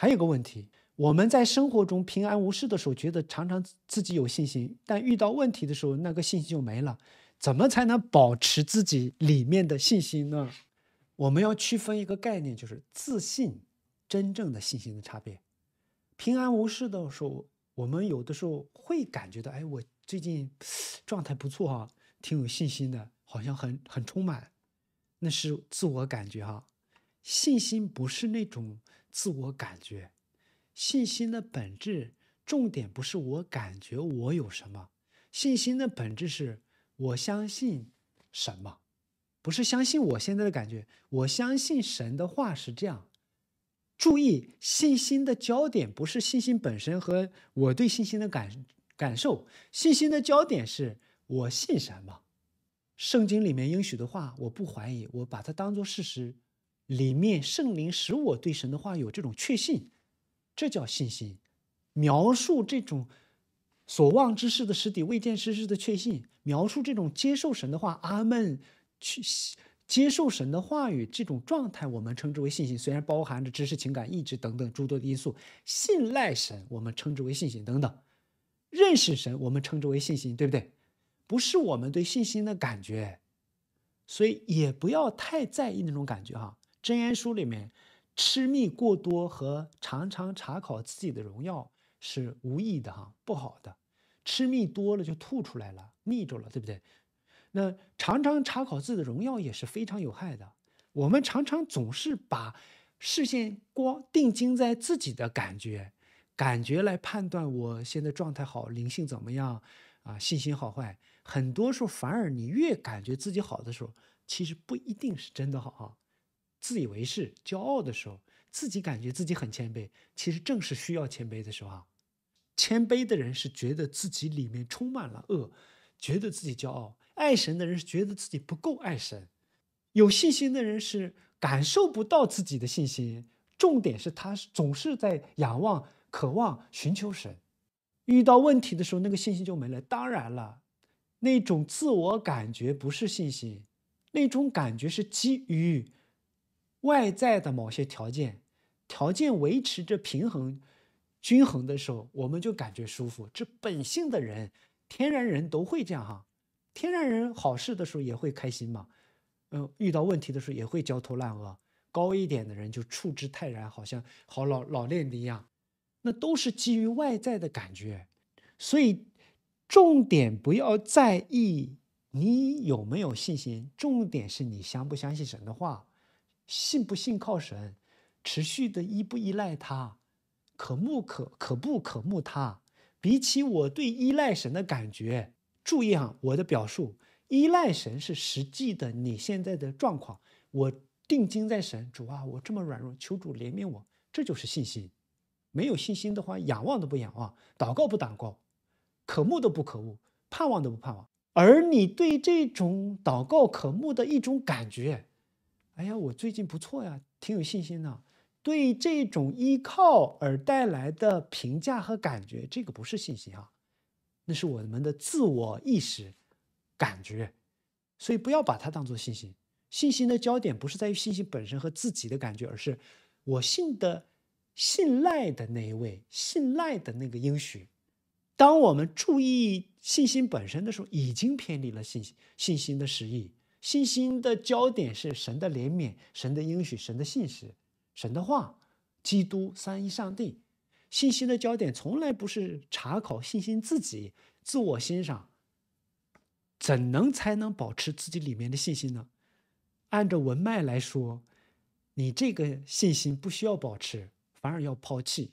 还有个问题，我们在生活中平安无事的时候，觉得常常自己有信心，但遇到问题的时候，那个信心就没了。怎么才能保持自己里面的信心呢？我们要区分一个概念，就是自信、真正的信心的差别。平安无事的时候，我们有的时候会感觉到，哎，我最近状态不错啊，挺有信心的，好像很很充满，那是自我感觉哈。信心不是那种。自我感觉，信心的本质重点不是我感觉我有什么，信心的本质是我相信什么，不是相信我现在的感觉，我相信神的话是这样。注意，信心的焦点不是信心本身和我对信心的感感受，信心的焦点是我信什么。圣经里面应许的话，我不怀疑，我把它当做事实。里面圣灵使我对神的话有这种确信，这叫信心。描述这种所望之事的实体未见之事的确信，描述这种接受神的话，阿门，去接受神的话语这种状态，我们称之为信心。虽然包含着知识、情感、意志等等诸多的因素，信赖神，我们称之为信心等等。认识神，我们称之为信心，对不对？不是我们对信心的感觉，所以也不要太在意那种感觉哈。真言书里面，吃蜜过多和常常查考自己的荣耀是无益的哈，不好的。吃蜜多了就吐出来了，腻着了，对不对？那常常查考自己的荣耀也是非常有害的。我们常常总是把视线光定睛在自己的感觉、感觉来判断我现在状态好，灵性怎么样啊，信心好坏。很多时候，反而你越感觉自己好的时候，其实不一定是真的好哈。自以为是、骄傲的时候，自己感觉自己很谦卑，其实正是需要谦卑的时候啊。谦卑的人是觉得自己里面充满了恶，觉得自己骄傲；爱神的人是觉得自己不够爱神；有信心的人是感受不到自己的信心。重点是他总是在仰望、渴望、寻求神。遇到问题的时候，那个信心就没了。当然了，那种自我感觉不是信心，那种感觉是基于。外在的某些条件，条件维持着平衡、均衡的时候，我们就感觉舒服。这本性的人，天然人都会这样哈。天然人好事的时候也会开心嘛，嗯，遇到问题的时候也会焦头烂额。高一点的人就处之泰然，好像好老老练的一样。那都是基于外在的感觉，所以重点不要在意你有没有信心，重点是你相不相信神的话。信不信靠神，持续的依不依赖他，可慕可可不可慕他。比起我对依赖神的感觉，注意哈，我的表述，依赖神是实际的，你现在的状况，我定睛在神主啊，我这么软弱，求主怜悯我，这就是信心。没有信心的话，仰望都不仰望，祷告不祷告，可慕都不可慕，盼望都不盼望。而你对这种祷告可慕的一种感觉。哎呀，我最近不错呀，挺有信心的。对这种依靠而带来的评价和感觉，这个不是信心啊，那是我们的自我意识感觉。所以不要把它当做信心。信心的焦点不是在于信心本身和自己的感觉，而是我信的、信赖的那一位、信赖的那个应许。当我们注意信心本身的时候，已经偏离了信心信心的实意。信心的焦点是神的怜悯、神的应许、神的信实、神的话、基督、三一上帝。信心的焦点从来不是查考信心自己、自我欣赏。怎能才能保持自己里面的信心呢？按照文脉来说，你这个信心不需要保持，反而要抛弃。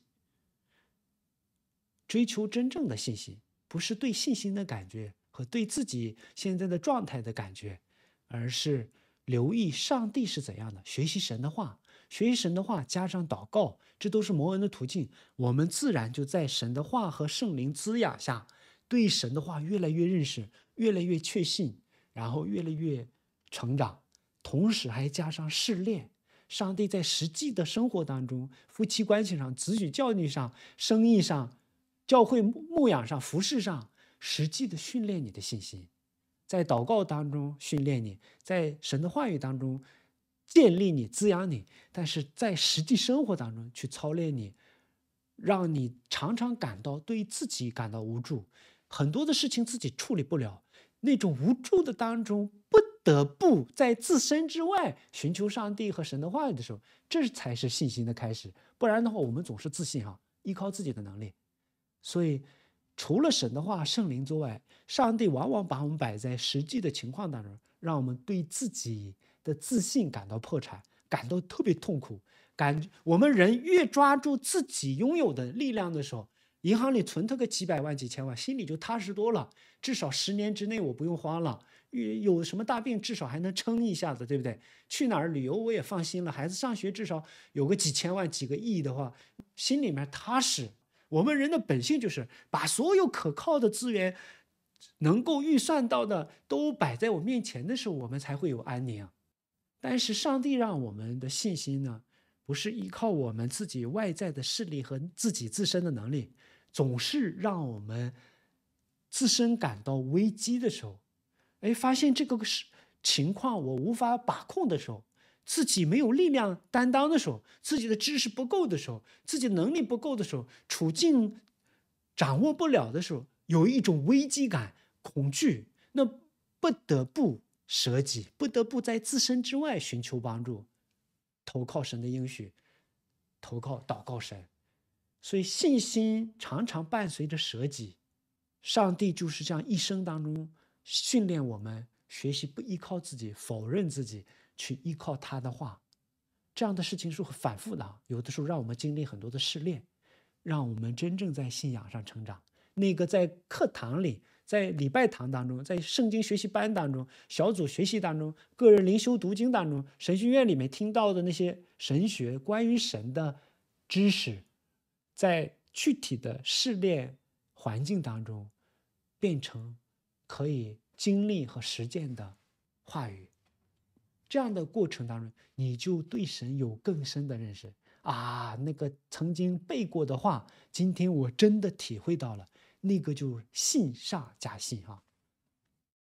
追求真正的信心，不是对信心的感觉和对自己现在的状态的感觉。而是留意上帝是怎样的，学习神的话，学习神的话加上祷告，这都是摩恩的途径。我们自然就在神的话和圣灵滋养下，对神的话越来越认识，越来越确信，然后越来越成长。同时还加上试炼，上帝在实际的生活当中，夫妻关系上、子女教育上、生意上、教会牧养上、服饰上，实际的训练你的信心。在祷告当中训练你，在神的话语当中建立你、滋养你，但是在实际生活当中去操练你，让你常常感到对自己感到无助，很多的事情自己处理不了。那种无助的当中，不得不在自身之外寻求上帝和神的话语的时候，这才是信心的开始。不然的话，我们总是自信哈，依靠自己的能力，所以。除了神的话、圣灵之外，上帝往往把我们摆在实际的情况当中，让我们对自己的自信感到破产，感到特别痛苦。感我们人越抓住自己拥有的力量的时候，银行里存他个几百万、几千万，心里就踏实多了。至少十年之内我不用慌了，有有什么大病，至少还能撑一下子，对不对？去哪儿旅游我也放心了。孩子上学至少有个几千万、几个亿的话，心里面踏实。我们人的本性就是把所有可靠的资源，能够预算到的都摆在我面前的时候，我们才会有安宁。但是上帝让我们的信心呢，不是依靠我们自己外在的势力和自己自身的能力，总是让我们自身感到危机的时候，哎，发现这个是情况我无法把控的时候。自己没有力量担当的时候，自己的知识不够的时候，自己能力不够的时候，处境掌握不了的时候，有一种危机感、恐惧，那不得不舍己，不得不在自身之外寻求帮助，投靠神的应许，投靠祷告神。所以，信心常常伴随着舍己。上帝就是这样，一生当中训练我们，学习不依靠自己，否认自己。去依靠他的话，这样的事情是会反复的。有的时候让我们经历很多的试炼，让我们真正在信仰上成长。那个在课堂里、在礼拜堂当中、在圣经学习班当中、小组学习当中、个人灵修读经当中、神学院里面听到的那些神学关于神的知识，在具体的试炼环境当中，变成可以经历和实践的话语。这样的过程当中，你就对神有更深的认识啊！那个曾经背过的话，今天我真的体会到了，那个就信上加信哈。